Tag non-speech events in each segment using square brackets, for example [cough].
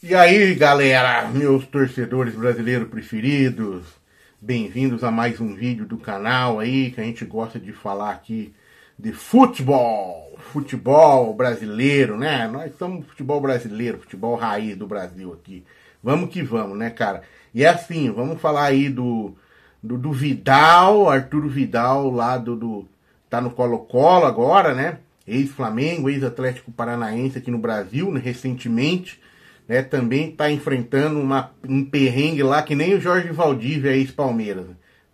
E aí, galera, meus torcedores brasileiros preferidos, bem-vindos a mais um vídeo do canal aí, que a gente gosta de falar aqui de futebol, futebol brasileiro, né? Nós estamos futebol brasileiro, futebol raiz do Brasil aqui. Vamos que vamos, né, cara? E é assim, vamos falar aí do, do, do Vidal, Arturo Vidal lá do, do tá no Colo-Colo agora, né? Ex-Flamengo, ex-Atlético Paranaense aqui no Brasil, né? recentemente né, também está enfrentando uma, um perrengue lá que nem o Jorge Valdívia ex-Palmeiras.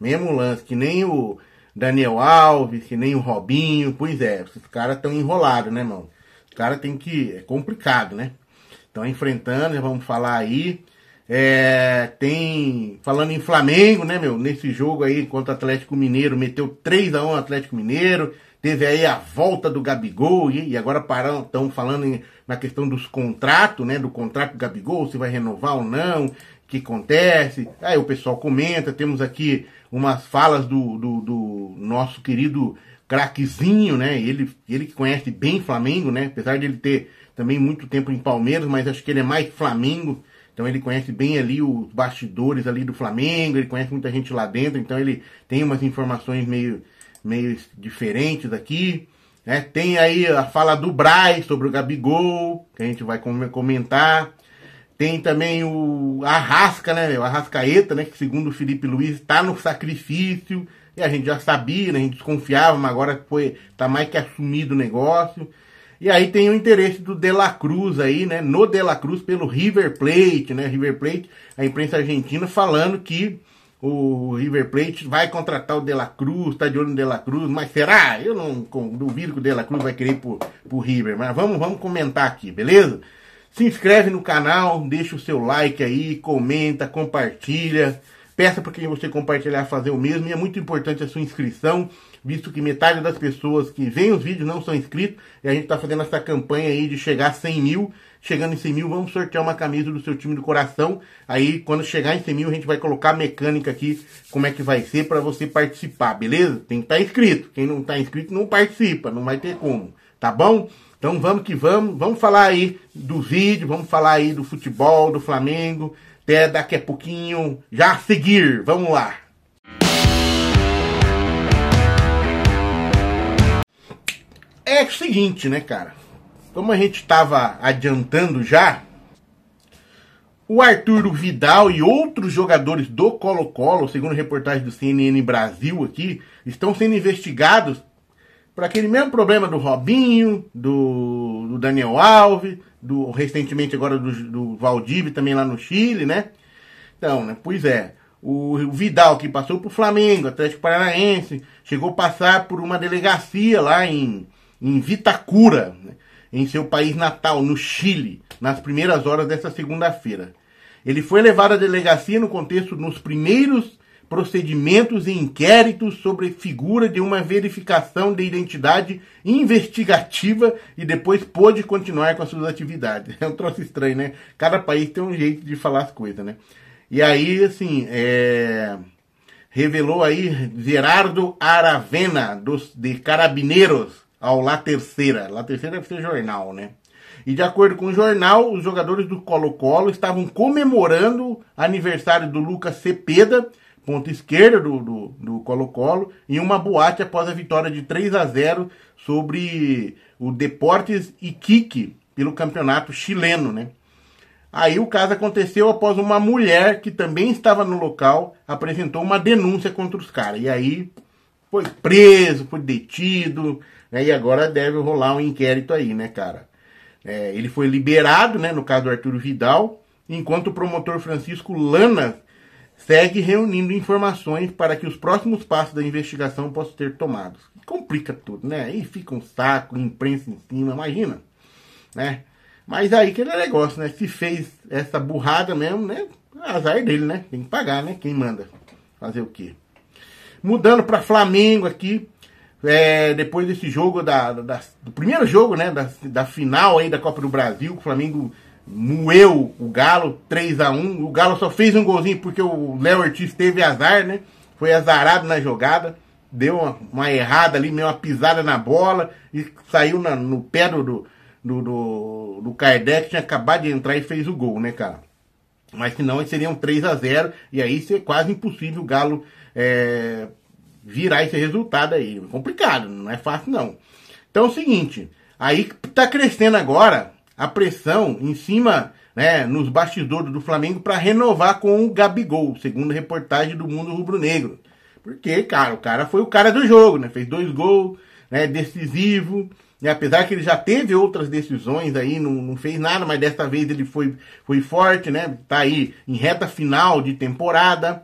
Mesmo lance, que nem o Daniel Alves, que nem o Robinho. Pois é, esses caras estão enrolados, né, irmão? Os caras tem que. É complicado, né? Estão enfrentando, né, vamos falar aí. É, tem. Falando em Flamengo, né, meu? Nesse jogo aí contra o Atlético Mineiro, meteu 3 a 1 Atlético Mineiro. Teve aí a volta do Gabigol e agora estão falando em, na questão dos contratos, né? Do contrato do Gabigol, se vai renovar ou não, que acontece. Aí o pessoal comenta, temos aqui umas falas do, do, do nosso querido craquezinho, né? Ele, ele que conhece bem Flamengo, né? Apesar de ele ter também muito tempo em Palmeiras, mas acho que ele é mais Flamengo. Então ele conhece bem ali os bastidores ali do Flamengo, ele conhece muita gente lá dentro, então ele tem umas informações meio meio diferente daqui. Né? Tem aí a fala do Braz sobre o Gabigol, que a gente vai comentar. Tem também o Arrasca, né, o Arrascaeta, né, que segundo o Felipe Luiz está no sacrifício. E a gente já sabia, né, a gente desconfiava, mas agora foi tá mais que assumido o negócio. E aí tem o interesse do De La Cruz aí, né, no De La Cruz pelo River Plate, né, River Plate, a imprensa argentina falando que o River Plate vai contratar o De La Cruz, tá de olho no De La Cruz, mas será? Eu não duvido que o De La Cruz vai querer pro, pro River, mas vamos, vamos comentar aqui, beleza? Se inscreve no canal, deixa o seu like aí, comenta, compartilha. Peça para quem você compartilhar fazer o mesmo e é muito importante a sua inscrição, visto que metade das pessoas que veem os vídeos não são inscritos e a gente está fazendo essa campanha aí de chegar a 100 mil. Chegando em 100 mil, vamos sortear uma camisa do seu time do coração. Aí, quando chegar em 100 mil, a gente vai colocar a mecânica aqui, como é que vai ser para você participar, beleza? Tem que estar tá inscrito. Quem não está inscrito não participa, não vai ter como, tá bom? Então vamos que vamos, vamos falar aí do vídeo, vamos falar aí do futebol, do Flamengo, até daqui a pouquinho, já a seguir, vamos lá. É o seguinte, né, cara? Como a gente estava adiantando já, o Arturo Vidal e outros jogadores do Colo-Colo, segundo reportagem do CNN Brasil aqui, estão sendo investigados por aquele mesmo problema do Robinho, do, do Daniel Alves, do recentemente agora do, do Valdívia também lá no Chile, né? Então, né? Pois é. O, Vidal que passou o Flamengo, Atlético Paranaense, chegou a passar por uma delegacia lá em, em Vitacura, né? em seu país natal, no Chile, nas primeiras horas dessa segunda-feira. Ele foi levado à delegacia no contexto nos primeiros procedimentos e inquéritos sobre figura de uma verificação de identidade investigativa e depois pôde continuar com as suas atividades. [laughs] É um troço estranho, né? Cada país tem um jeito de falar as coisas, né? E aí, assim, é... revelou aí Gerardo Aravena, dos, de Carabineiros, ao La Terceira. La Terceira deve ser jornal, né? E de acordo com o jornal, os jogadores do Colo-Colo estavam comemorando aniversário do Lucas Cepeda ponta esquerda do, do, do Colo-Colo, em uma boate após a vitória de 3 a 0 sobre o Deportes Iquique pelo campeonato chileno, né? Aí o caso aconteceu após uma mulher que também estava no local apresentou uma denúncia contra os caras. E aí foi preso, foi detido, né? E agora deve rolar um inquérito aí, né, cara? É, ele foi liberado, né, no caso do Arturo Vidal, enquanto o promotor Francisco Lanas segue reunindo informações para que os próximos passos da investigação possam ser tomados. Complica tudo, né? Aí fica um saco, imprensa em cima, imagina, né? Mas aí que é negócio, né? Se fez essa burrada mesmo, né? Azar dele, né? Tem que pagar, né? Quem manda fazer o quê? Mudando para Flamengo aqui, é, depois desse jogo da, da, do primeiro jogo, né? Da, da final aí da Copa do Brasil, que o Flamengo moeu o Galo 3 a 1 O Galo só fez um golzinho porque o Léo Ortiz teve azar, né? Foi azarado na jogada. Deu uma, uma errada ali, meio uma pisada na bola e saiu na, no pé do, do, do, do Kardec, tinha acabado de entrar e fez o gol, né, cara? Mas senão seria um 3 a 0 e aí seria quase impossível o Galo é, virar esse resultado aí. Complicado, não é fácil não. Então é o seguinte, aí tá crescendo agora a pressão em cima, né, nos bastidores do Flamengo para renovar com o Gabigol, segundo reportagem do Mundo Rubro-Negro. Porque, cara, o cara foi o cara do jogo, né? Fez dois gols, né, decisivo, né? Apesar que ele já teve outras decisões aí, não, não fez nada, mas desta vez ele foi, foi forte, né? Tá aí em reta final de temporada.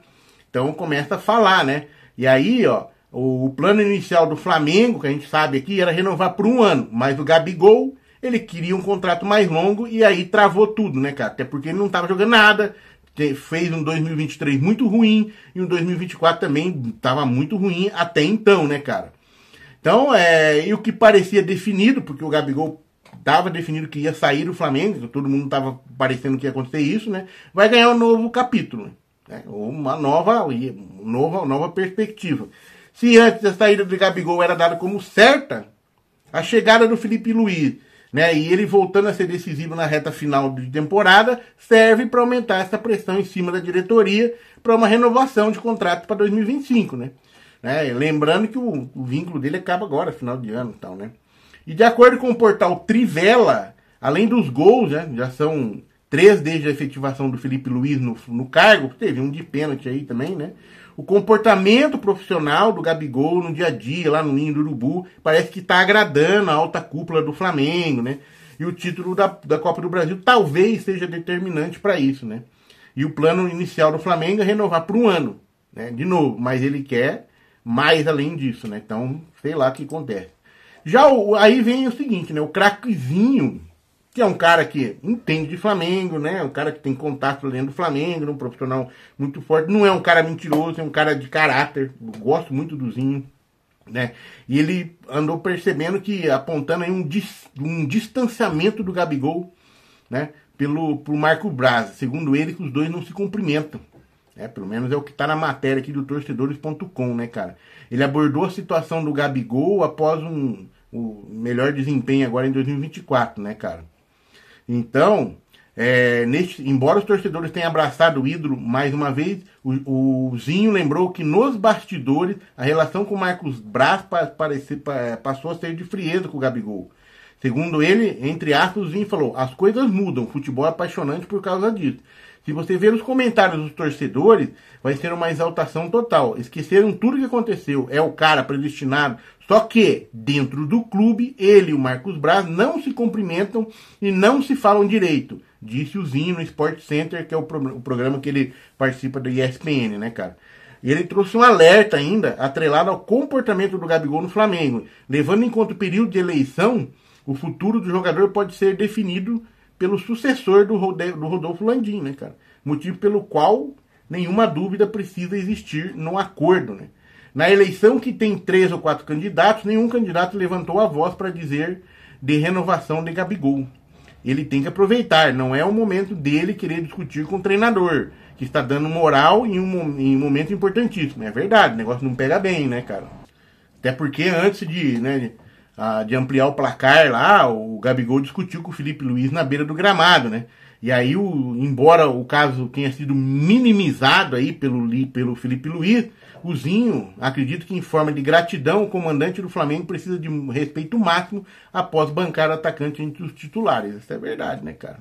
Então começa a falar, né? E aí, ó, o plano inicial do Flamengo, que a gente sabe aqui, era renovar por um ano, mas o Gabigol ele queria um contrato mais longo e aí travou tudo, né, cara? Até porque ele não estava jogando nada, fez um 2023 muito ruim e um 2024 também estava muito ruim até então, né, cara? Então, é, e o que parecia definido, porque o Gabigol estava definido que ia sair do Flamengo, então todo mundo estava parecendo que ia acontecer isso, né? Vai ganhar um novo capítulo, né? uma nova, nova, nova perspectiva. Se antes a saída do Gabigol era dada como certa, a chegada do Felipe Luiz né? E ele voltando a ser decisivo na reta final de temporada serve para aumentar essa pressão em cima da diretoria para uma renovação de contrato para 2025, né? né? Lembrando que o, o, vínculo dele acaba agora, final de ano, tal, né? E de acordo com o portal Trivela, além dos gols, né, já são três desde a efetivação do Felipe Luiz no, no cargo, teve um de pênalti aí também, né? o comportamento profissional do Gabigol no dia a dia, lá no Ninho do Urubu, parece que está agradando a alta cúpula do Flamengo, né? E o título da, da Copa do Brasil talvez seja determinante para isso, né? E o plano inicial do Flamengo é renovar por um ano, né? De novo, mas ele quer mais além disso, né? Então, sei lá o que acontece. Já o, aí vem o seguinte, né? O craquezinho que é um cara que entende de Flamengo, né? É um cara que tem contato além do Flamengo, né? um profissional muito forte. Não é um cara mentiroso, é um cara de caráter. Gosto muito do Zinho, né? E ele andou percebendo que apontando aí um, dis, um distanciamento do Gabigol, né? Pelo pro Marco Braz. Segundo ele, que os dois não se cumprimentam. É, pelo menos é o que está na matéria aqui do torcedores.com, né, cara? Ele abordou a situação do Gabigol após um, o melhor desempenho agora em 2024, né, cara? Então, é, neste, embora os torcedores tenham abraçado o ídolo mais uma vez, o, o, Zinho lembrou que nos bastidores a relação com Marcos Braz pa, parece, pa, passou a ser de frieza com o Gabigol. Segundo ele, entre aspas, o Zinho falou: as coisas mudam, futebol é apaixonante por causa disso. Se você ver os comentários dos torcedores, vai ser uma exaltação total. Esqueceram tudo que aconteceu. É o cara predestinado. Só que, dentro do clube, ele e o Marcos Braz não se cumprimentam e não se falam direito. Disse o Zinho no Sport Center, que é o, pro o programa que ele participa do ESPN, né, cara? E ele trouxe um alerta ainda, atrelado ao comportamento do Gabigol no Flamengo. Levando em conta o período de eleição, o futuro do jogador pode ser definido pelo sucessor do, Rodolfo Landim, né, cara? Motivo pelo qual nenhuma dúvida precisa existir no acordo, né? Na eleição que tem três ou quatro candidatos, nenhum candidato levantou a voz para dizer de renovação de Gabigol. Ele tem que aproveitar, não é o momento dele querer discutir com o treinador, que está dando moral em um, em um momento importantíssimo. É verdade, o negócio não pega bem, né, cara? Até porque antes de, né, ah, de ampliar o placar lá, o Gabigol discutiu com o Felipe Luiz na beira do gramado, né? E aí, o, embora o caso tenha sido minimizado aí pelo, pelo Felipe Luiz, o Zinho, acredito que em forma de gratidão, o comandante do Flamengo precisa de um respeito máximo após bancar o atacante entre os titulares. Isso é verdade, né, cara?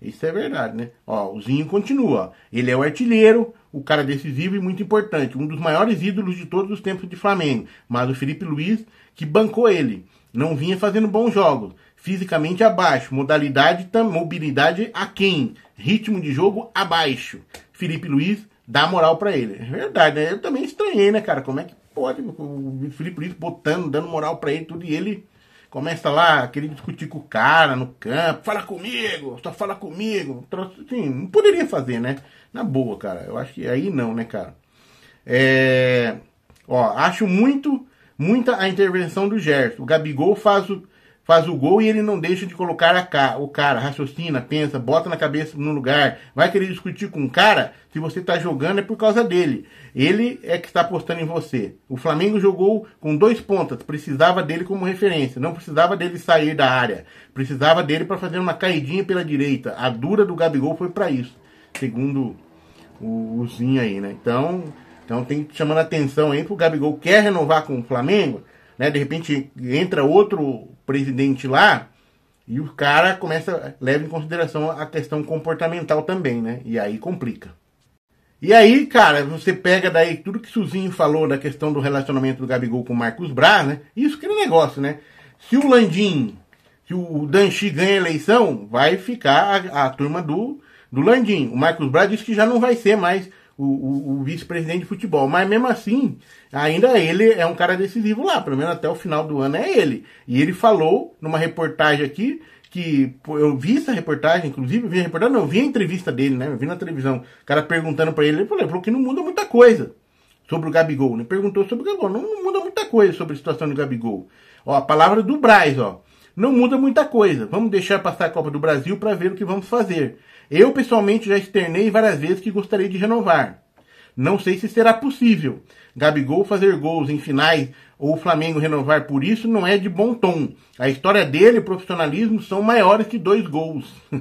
Isso é verdade, né? Ó, o Zinho continua. Ele é o artilheiro, o cara decisivo e muito importante. Um dos maiores ídolos de todos os tempos de Flamengo. Mas o Felipe Luiz, que bancou ele. Não vinha fazendo bons jogos. Fisicamente abaixo, modalidade, mobilidade aquém, ritmo de jogo abaixo. Felipe Luiz dá moral para ele. É verdade, né? Eu também estranhei, né, cara? Como é que pode o Felipe Luiz botando, dando moral para ele, tudo, e ele começa lá, querendo discutir com o cara no campo, fala comigo, só fala comigo. Assim, não poderia fazer, né? Na boa, cara. Eu acho que aí não, né, cara? É... Ó, acho muito muita a intervenção do Gerson. O Gabigol faz o, faz o gol e ele não deixa de colocar a ca, o cara, raciocina, pensa, bota na cabeça no lugar, vai querer discutir com o cara, se você está jogando é por causa dele. Ele é que está apostando em você. O Flamengo jogou com dois pontas, precisava dele como referência, não precisava dele sair da área, precisava dele para fazer uma caidinha pela direita. A dura do Gabigol foi para isso, segundo o, o Zinho aí, né? Então, então tem chamando a atenção aí pro Gabigol quer renovar com o Flamengo, né? De repente entra outro presidente lá e o cara começa leva em consideração a questão comportamental também, né? E aí complica. E aí, cara, você pega daí tudo que Suzinho falou da questão do relacionamento do Gabigol com o Marcos Braz, né? Isso que é um negócio, né? Se o Landim, se o Danchi ganha a eleição, vai ficar a, a turma do, do Landim. O Marcos Braz disse que já não vai ser mais o, o, o vice-presidente de futebol. Mas mesmo assim, ainda ele é um cara decisivo lá, pelo menos até o final do ano é ele. E ele falou numa reportagem aqui que eu vi essa reportagem, inclusive, eu vi a reportagem, não, eu vi a entrevista dele, né? Eu vi na televisão, o cara perguntando para ele, ele falou, ele falou que não muda muita coisa sobre o Gabigol, ele né, Perguntou sobre o Gabigol, não, não muda muita coisa sobre a situação do Gabigol. Ó, a palavra do Braz, ó. Não muda muita coisa. Vamos deixar passar a Copa do Brasil para ver o que vamos fazer. Eu pessoalmente já externei várias vezes que gostaria de renovar. Não sei se será possível. Gabigol fazer gols em finais ou o Flamengo renovar por isso não é de bom tom. A história dele e o profissionalismo são maiores que dois gols. [laughs]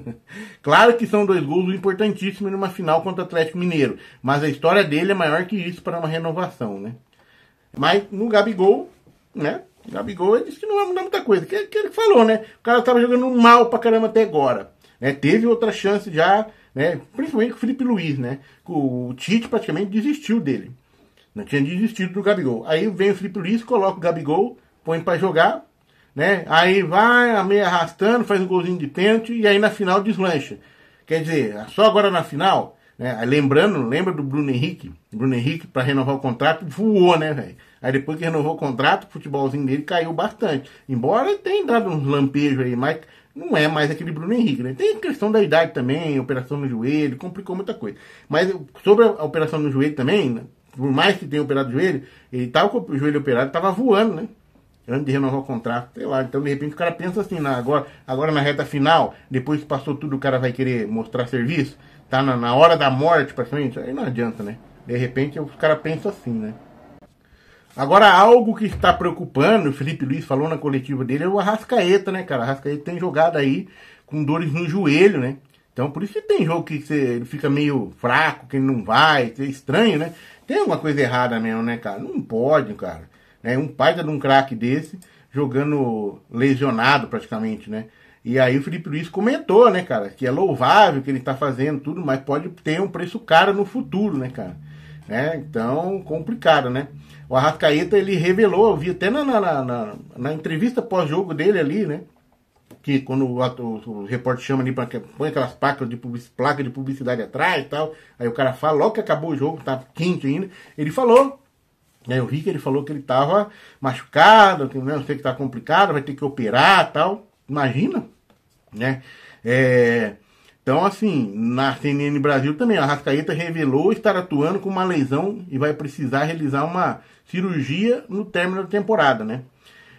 claro que são dois gols importantíssimos numa final contra o Atlético Mineiro, mas a história dele é maior que isso para uma renovação, né? Mas no Gabigol, né? Gabigol ele disse que não vai é mudar muita coisa. Que, é que ele falou, né? O cara estava jogando mal pra caramba até agora. Né? Teve outra chance já, né? principalmente com o Felipe Luiz, né? O Tite praticamente desistiu dele. Não tinha desistido do Gabigol. Aí vem o Felipe Luiz, coloca o Gabigol, põe para jogar, né? Aí vai, meio arrastando, faz um golzinho de pênalti e aí na final deslancha. Quer dizer, só agora na final, né? Lembrando, lembra do Bruno Henrique? O Bruno Henrique, para renovar o contrato, voou, né, velho? Aí depois que renovou o contrato, o futebolzinho dele caiu bastante. Embora tenha dado uns lampejos aí, mas não é mais aquele Bruno Henrique, né? Tem questão da idade também, operação no joelho, complicou muita coisa. Mas sobre a operação no joelho também, né? por mais que tenha operado o joelho, ele tava com o joelho operado, tava voando, né? Antes de renovar o contrato, sei lá. Então, de repente, o cara pensa assim, na, agora, agora na reta final, depois que passou tudo, o cara vai querer mostrar serviço, tá na, na hora da morte, praticamente, aí não adianta, né? De repente, os caras pensam assim, né? Agora, algo que está preocupando, o Felipe Luiz falou na coletiva dele, é o Arrascaeta, né, cara? O Arrascaeta tem jogado aí com dores no joelho, né? Então, por isso que tem jogo que ele fica meio fraco, que ele não vai, que é estranho, né? Tem alguma coisa errada mesmo, né, cara? Não pode, cara. É Um pai de um craque desse jogando lesionado praticamente, né? E aí o Felipe Luiz comentou, né, cara, que é louvável que ele tá fazendo, tudo, mas pode ter um preço caro no futuro, né, cara? Né? Então, complicado, né? O Arrascaeta, ele revelou, eu vi até na, na, na, na entrevista pós-jogo dele ali, né? Que quando o, o, o repórter chama ali, pra, põe aquelas placas de, placa de publicidade atrás e tal, aí o cara fala, logo que acabou o jogo, tá quente ainda, ele falou né? o Rick ele falou que ele estava machucado, que né, não sei que tá complicado, vai ter que operar tal. Imagina, né? É, então, assim, na CNN Brasil também, a Rascaeta revelou estar atuando com uma lesão e vai precisar realizar uma cirurgia no término da temporada, né?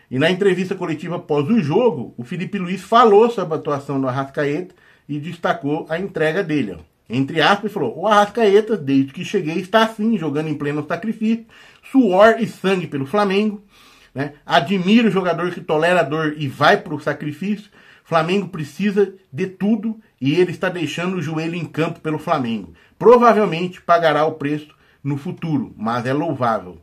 E na entrevista coletiva após o jogo, o Felipe Luiz falou sobre a atuação do Arrascaeta e destacou a entrega dele. Ó. Entre aspas, falou: O Arrascaeta, desde que cheguei, está assim, jogando em pleno sacrifício, suor e sangue pelo Flamengo. Né? Admiro o jogador que tolera a dor e vai para o sacrifício. Flamengo precisa de tudo e ele está deixando o joelho em campo pelo Flamengo. Provavelmente pagará o preço no futuro, mas é louvável.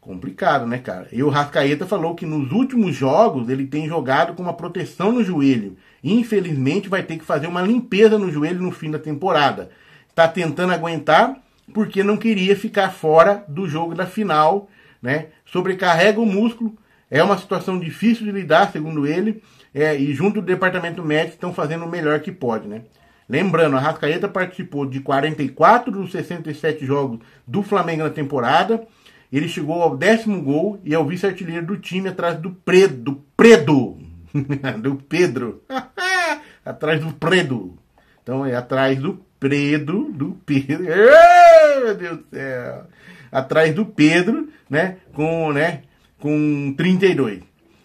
Complicado, né, cara? E o Rascaeta falou que nos últimos jogos ele tem jogado com uma proteção no joelho. Infelizmente vai ter que fazer uma limpeza no joelho no fim da temporada. Está tentando aguentar porque não queria ficar fora do jogo da final, né? Sobrecarrega o músculo é uma situação difícil de lidar, segundo ele, é, e junto do departamento médico estão fazendo o melhor que pode, né? Lembrando, a Rascaeta participou de 44 dos 67 jogos do Flamengo na temporada. Ele chegou ao décimo gol e é o vice-artilheiro do time atrás do Predo, do Predo, [laughs] do Pedro, [laughs] atrás do Predo. Então é atrás do Predo, do Pedro. [laughs] Meu Deus do céu! Atrás do Pedro, né? Com, né? com 32.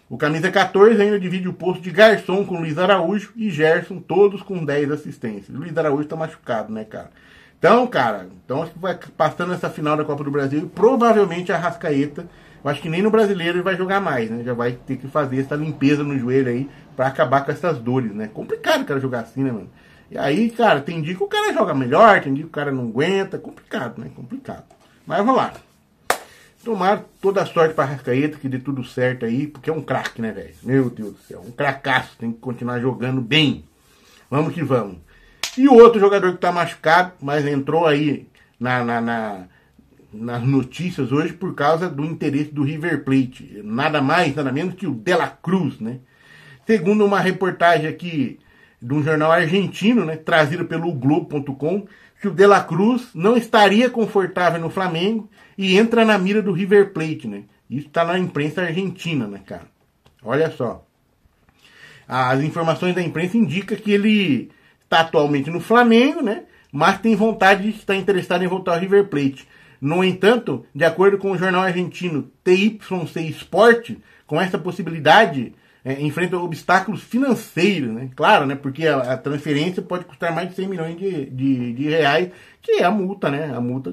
O camisa 14 ainda divide o posto de garçom com Luiz Araújo e Gerson, todos com 10 assistências. Luiz Araújo tá machucado, né, cara? Então, cara, então acho que vai passando essa final da Copa do Brasil, provavelmente a Rascaeta, eu acho que nem no brasileiro ele vai jogar mais, né? Já vai ter que fazer essa limpeza no joelho aí para acabar com essas dores, né? Complicado o cara jogar assim, né, mano? E aí, cara, tem dia que o cara joga melhor, tem dia que o cara não aguenta, complicado, né? Complicado. Mas vamos lá tomar toda a sorte para Rascaeta, que dê tudo certo aí, porque é um craque, né, velho? Meu Deus do céu, um cracaço, tem que continuar jogando bem. Vamos que vamos. E o outro jogador que está machucado, mas entrou aí na, na, na, nas notícias hoje por causa do interesse do River Plate. Nada mais, nada menos que o Dela Cruz, né? Segundo uma reportagem aqui de um jornal argentino, né, trazido pelo Globo.com, que o De La Cruz não estaria confortável no Flamengo e entra na mira do River Plate, né? Isso está na imprensa argentina, né, cara? Olha só. As informações da imprensa indicam que ele está atualmente no Flamengo, né? Mas tem vontade de estar interessado em voltar ao River Plate. No entanto, de acordo com o jornal argentino TYC Sport, com essa possibilidade, é, enfrenta obstáculos financeiros, né? Claro, né? Porque a, a, transferência pode custar mais de 100 milhões de, de, de, reais, que é a multa, né? A multa,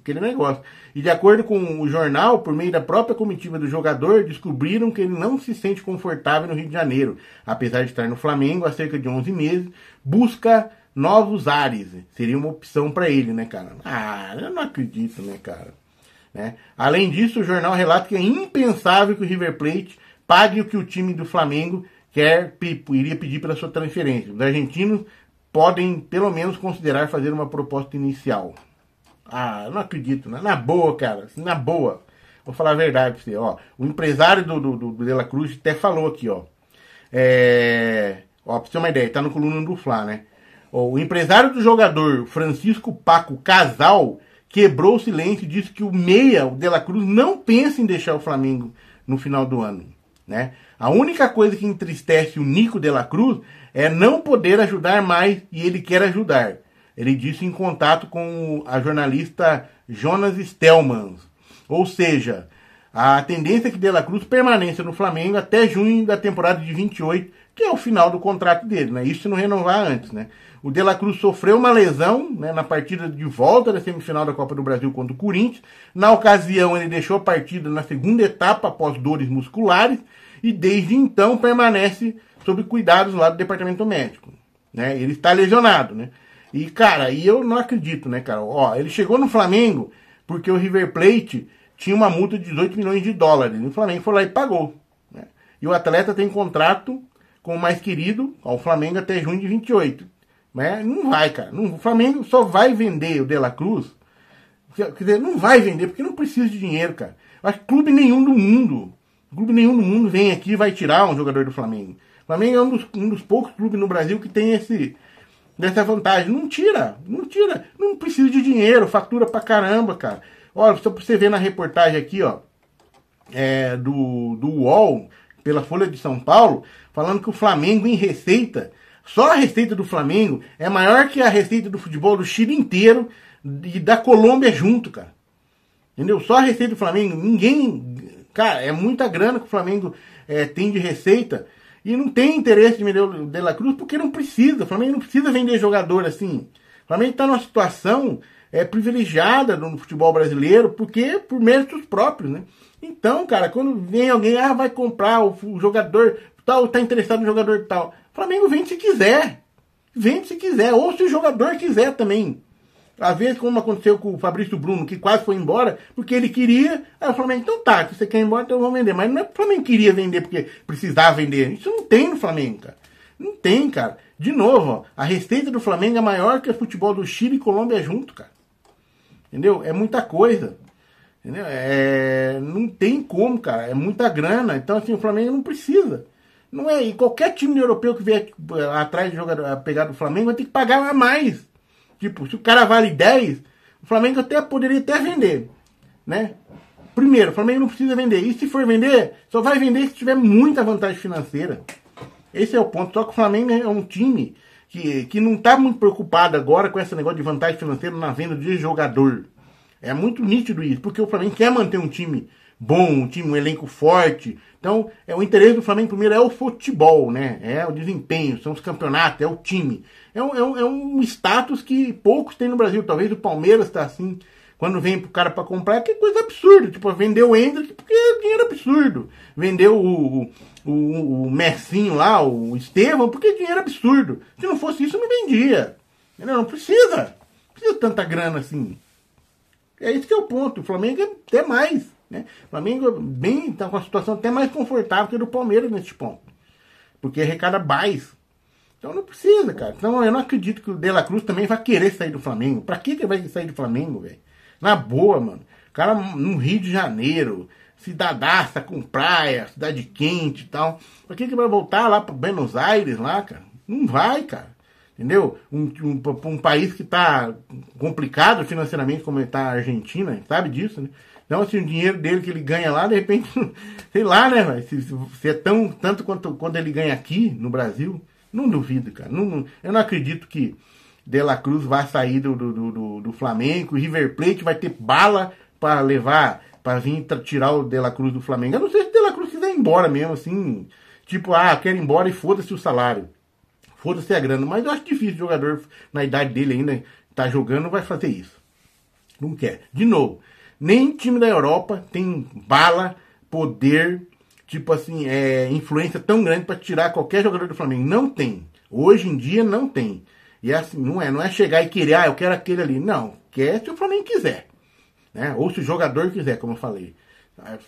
aquele negócio. E de acordo com o jornal, por meio da própria comitiva do jogador, descobriram que ele não se sente confortável no Rio de Janeiro. Apesar de estar no Flamengo há cerca de 11 meses, busca novos ares. Seria uma opção para ele, né, cara? Ah, eu não acredito, né, cara? Né? Além disso, o jornal relata que é impensável que o River Plate pague o que o time do Flamengo quer, iria pedir pela sua transferência. Os argentinos podem, pelo menos, considerar fazer uma proposta inicial. Ah, não acredito, né? Na boa, cara, assim, na boa. Vou falar a verdade pra você, ó. O empresário do, do, do De La Cruz até falou aqui, ó. É... Ó, pra você ter uma ideia, tá no coluna do Fla, né? O empresário do jogador Francisco Paco Casal quebrou o silêncio e disse que o meia, o De La Cruz, não pensa em deixar o Flamengo no final do ano. Né? A única coisa que entristece o Nico de la Cruz é não poder ajudar mais e ele quer ajudar. Ele disse em contato com a jornalista Jonas Stelmans. Ou seja, a tendência é que De La Cruz permaneça no Flamengo até junho da temporada de 28, que é o final do contrato dele, né? Isso não renovar antes, né? O De La Cruz sofreu uma lesão né, na partida de volta da semifinal da Copa do Brasil contra o Corinthians. Na ocasião, ele deixou a partida na segunda etapa após dores musculares e desde então permanece sob cuidados lá do departamento médico. Né? Ele está lesionado, né? E, cara, e eu não acredito, né, cara? Ó, ele chegou no Flamengo porque o River Plate tinha uma multa de 18 milhões de dólares. E o Flamengo foi lá e pagou. Né? E o atleta tem contrato com o mais querido, ó, o Flamengo, até junho de 28. Né? Não vai, cara. Não, o Flamengo só vai vender o De La Cruz. Quer dizer, não vai vender porque não precisa de dinheiro, cara. Mas clube nenhum do mundo, clube nenhum do mundo vem aqui e vai tirar um jogador do Flamengo. O Flamengo é um dos, um dos poucos clubes no Brasil que tem esse dessa vantagem. Não tira, não tira. Não precisa de dinheiro, fatura pra caramba, cara. Olha, só pra você ver na reportagem aqui, ó, é, do, do UOL, pela Folha de São Paulo, falando que o Flamengo em receita só a receita do Flamengo é maior que a receita do futebol do Chile inteiro e da Colômbia junto, cara. Entendeu? Só a receita do Flamengo, ninguém. Cara, é muita grana que o Flamengo é, tem de receita e não tem interesse de vender De La Cruz porque não precisa. O Flamengo não precisa vender jogador assim. O Flamengo está numa situação é, privilegiada no futebol brasileiro porque por méritos próprios, né? Então, cara, quando vem alguém, ah, vai comprar o, o jogador tal, tá interessado no jogador tal. Flamengo vende se quiser. Vende se quiser. Ou se o jogador quiser também. Às vezes, como aconteceu com o Fabrício Bruno, que quase foi embora, porque ele queria. Aí o Flamengo, então tá, se você quer ir embora, então vou vender. Mas não é que o Flamengo queria vender porque precisava vender. Isso não tem no Flamengo, cara. Não tem, cara. De novo, ó, a receita do Flamengo é maior que o futebol do Chile e Colômbia junto, cara. Entendeu? É muita coisa. Entendeu? É... Não tem como, cara. É muita grana. Então, assim, o Flamengo não precisa. Não é, e qualquer time europeu que vier eh, atrás de jogar, eh, pegar do Flamengo vai ter que pagar a mais. Tipo, se o cara vale 10, o Flamengo até poderia até vender, né? Primeiro, o Flamengo não precisa vender. E se for vender, só vai vender se tiver muita vantagem financeira. Esse é o ponto. Só que o Flamengo é um time que, que não está muito preocupado agora com esse negócio de vantagem financeira na venda de jogador. É muito nítido isso, porque o Flamengo quer manter um time bom, um time, um elenco forte, então, é, o interesse do Flamengo primeiro é o futebol, né? É o desempenho, são os campeonatos, é o time. É um, é um, é um status que poucos têm no Brasil. Talvez o Palmeiras está assim, quando vem pro cara para comprar, que é coisa absurda. Tipo, vendeu o Hendrick porque é dinheiro absurdo. Vendeu o, o, o lá, o Estevam, porque é dinheiro absurdo. Se não fosse isso, não vendia. Não precisa. Não precisa tanta grana assim. É isso que é o ponto. O Flamengo é até mais. Né? O Flamengo bem está com uma situação até mais confortável que a do Palmeiras nesse ponto. Porque arrecada mais. Então não precisa, cara. Então eu não acredito que o De La Cruz também vai querer sair do Flamengo. Pra que, que vai sair do Flamengo, velho? Na boa, mano. O cara no Rio de Janeiro, cidadaça com praia, cidade quente e tal. Pra que, que vai voltar lá para Buenos Aires lá, cara? Não vai, cara. Entendeu? Um, um, um país que tá complicado financeiramente, como está a Argentina, sabe disso, né? Então, assim, o dinheiro dele que ele ganha lá, de repente, [laughs] sei lá, né, véio, se, se é tão, tanto quanto quando ele ganha aqui no Brasil, não duvido, cara. Não, não, eu não acredito que De La Cruz vai sair do, do, do, do Flamengo, River Plate vai ter bala para levar, para vir tirar o De La Cruz do Flamengo. Eu não sei se o De La Cruz quiser ir embora mesmo, assim, tipo, ah, quero ir embora e foda-se o salário. Foda-se a grana, mas eu acho difícil o jogador, na idade dele ainda, tá jogando, vai fazer isso. Não quer. De novo, nem time da Europa tem bala, poder, tipo assim, é, influência tão grande para tirar qualquer jogador do Flamengo. Não tem. Hoje em dia não tem. E é assim, não é, não é chegar e querer, ah, eu quero aquele ali. Não, quer se o Flamengo quiser. Né? Ou se o jogador quiser, como eu falei.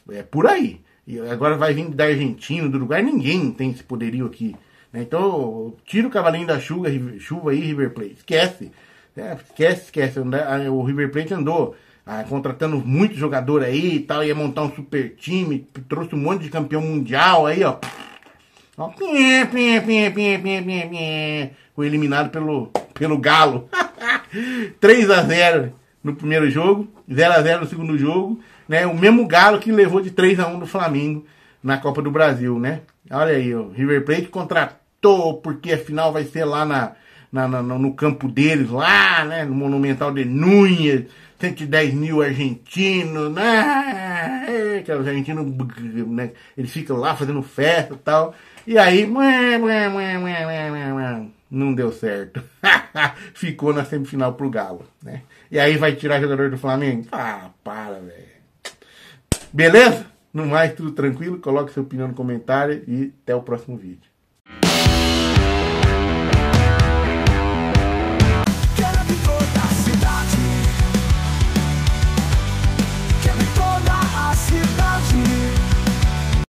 É, é por aí. E agora vai vir da Argentina, do Uruguai, ninguém tem esse poderio aqui. Né? Então, tira o cavalinho da chuva, chuva aí, River Plate. Esquece. É, esquece, esquece. Ah, o River Plate andou ah, contratando muito jogador aí e tal, ia montar um super time, trouxe um monte de campeão mundial aí, ó. ó foi eliminado pelo, pelo Galo. 3 [laughs] a 0 no primeiro jogo, 0 a 0 no segundo jogo, né? O mesmo Galo que levou de 3 a 1 do Flamengo na Copa do Brasil, né? Olha aí, o River Plate contratou porque a final vai ser lá na na, na, no campo deles lá, né? No Monumental de Núñez, 110 mil argentinos, né? É, que os argentinos, né? Eles ficam lá fazendo festa e tal. E aí, não deu certo. [laughs] Ficou na semifinal pro Galo, né? E aí vai tirar jogador do Flamengo? Ah, para, velho. Beleza? No mais, tudo tranquilo. Coloque sua opinião no comentário e até o próximo vídeo.